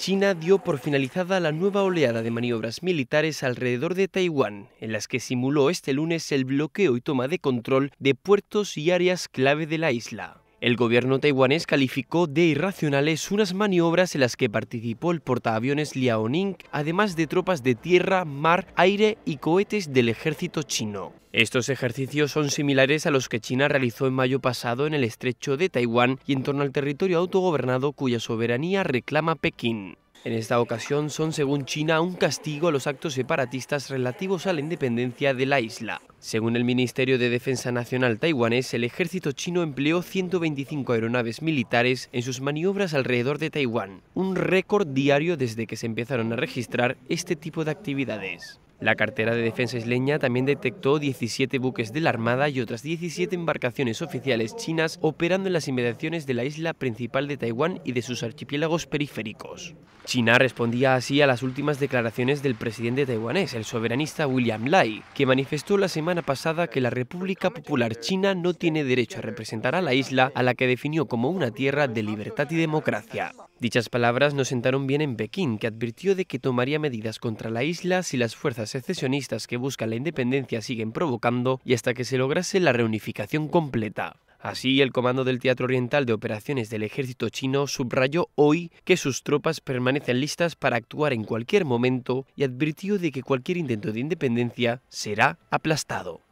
China dio por finalizada la nueva oleada de maniobras militares alrededor de Taiwán, en las que simuló este lunes el bloqueo y toma de control de puertos y áreas clave de la isla. El gobierno taiwanés calificó de irracionales unas maniobras en las que participó el portaaviones Liaoning, además de tropas de tierra, mar, aire y cohetes del ejército chino. Estos ejercicios son similares a los que China realizó en mayo pasado en el estrecho de Taiwán y en torno al territorio autogobernado cuya soberanía reclama Pekín. En esta ocasión son, según China, un castigo a los actos separatistas relativos a la independencia de la isla. Según el Ministerio de Defensa Nacional taiwanés, el ejército chino empleó 125 aeronaves militares en sus maniobras alrededor de Taiwán, un récord diario desde que se empezaron a registrar este tipo de actividades. La cartera de defensa isleña también detectó 17 buques de la Armada y otras 17 embarcaciones oficiales chinas operando en las inmediaciones de la isla principal de Taiwán y de sus archipiélagos periféricos. China respondía así a las últimas declaraciones del presidente taiwanés, el soberanista William Lai, que manifestó la semana pasada que la República Popular China no tiene derecho a representar a la isla, a la que definió como una tierra de libertad y democracia. Dichas palabras no sentaron bien en Pekín, que advirtió de que tomaría medidas contra la isla si las fuerzas secesionistas que buscan la independencia siguen provocando y hasta que se lograse la reunificación completa. Así, el Comando del Teatro Oriental de Operaciones del Ejército Chino subrayó hoy que sus tropas permanecen listas para actuar en cualquier momento y advirtió de que cualquier intento de independencia será aplastado.